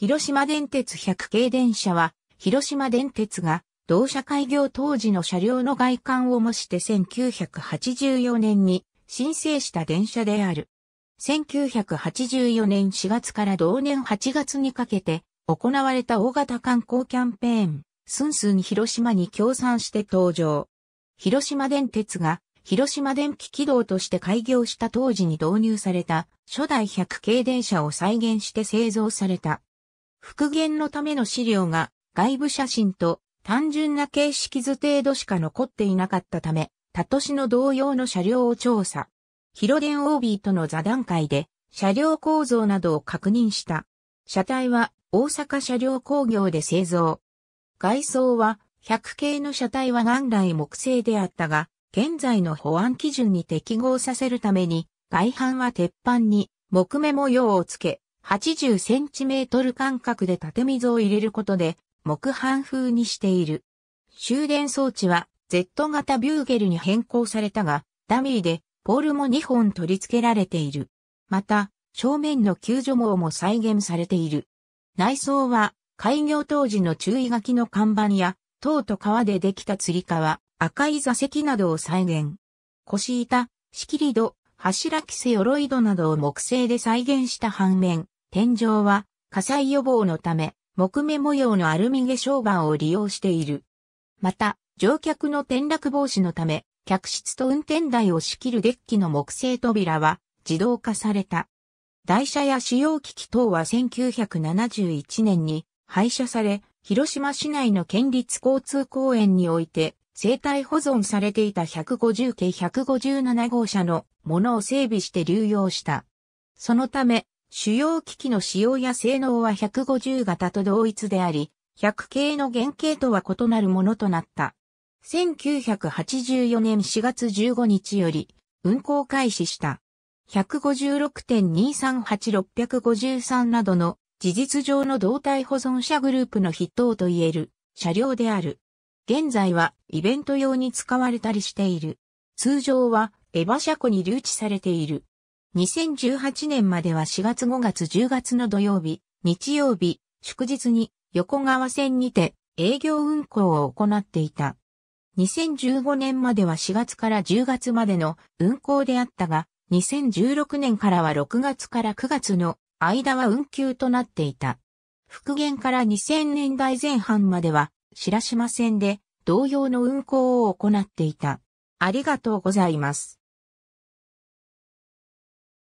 広島電鉄100系電車は、広島電鉄が同社開業当時の車両の外観を模して1984年に申請した電車である。1984年4月から同年8月にかけて行われた大型観光キャンペーン、スンスン広島に協賛して登場。広島電鉄が広島電気軌道として開業した当時に導入された初代100系電車を再現して製造された復元のための資料が外部写真と単純な形式図程度しか残っていなかったため、他都市の同様の車両を調査。広電 OB との座談会で車両構造などを確認した。車体は大阪車両工業で製造。外装は100系の車体は元来木製であったが、現在の保安基準に適合させるために外板は鉄板に木目模様をつけ、80センチメートル間隔で縦溝を入れることで、木版風にしている。終電装置は Z 型ビューゲルに変更されたが、ダミーでポールも2本取り付けられている。また、正面の救助網も再現されている。内装は、開業当時の注意書きの看板や、塔と川でできた釣り革、赤い座席などを再現。腰板、仕切り戸、柱規制鎧戸などを木製で再現した反面、天井は火災予防のため木目模様のアルミ化粧板を利用している。また、乗客の転落防止のため、客室と運転台を仕切るデッキの木製扉は自動化された。台車や使用機器等は1971年に廃車され、広島市内の県立交通公園において生態保存されていた150系157号車のものを整備して流用した。そのため、主要機器の使用や性能は150型と同一であり、100系の原型とは異なるものとなった。1984年4月15日より運行開始した。156.238653などの事実上の動体保存者グループの筆頭といえる車両である。現在はイベント用に使われたりしている。通常はエヴァ車庫に留置されている。2018年までは4月5月10月の土曜日、日曜日、祝日に横川線にて営業運行を行っていた。2015年までは4月から10月までの運行であったが、2016年からは6月から9月の間は運休となっていた。復元から2000年代前半までは白島線で同様の運行を行っていた。ありがとうございます。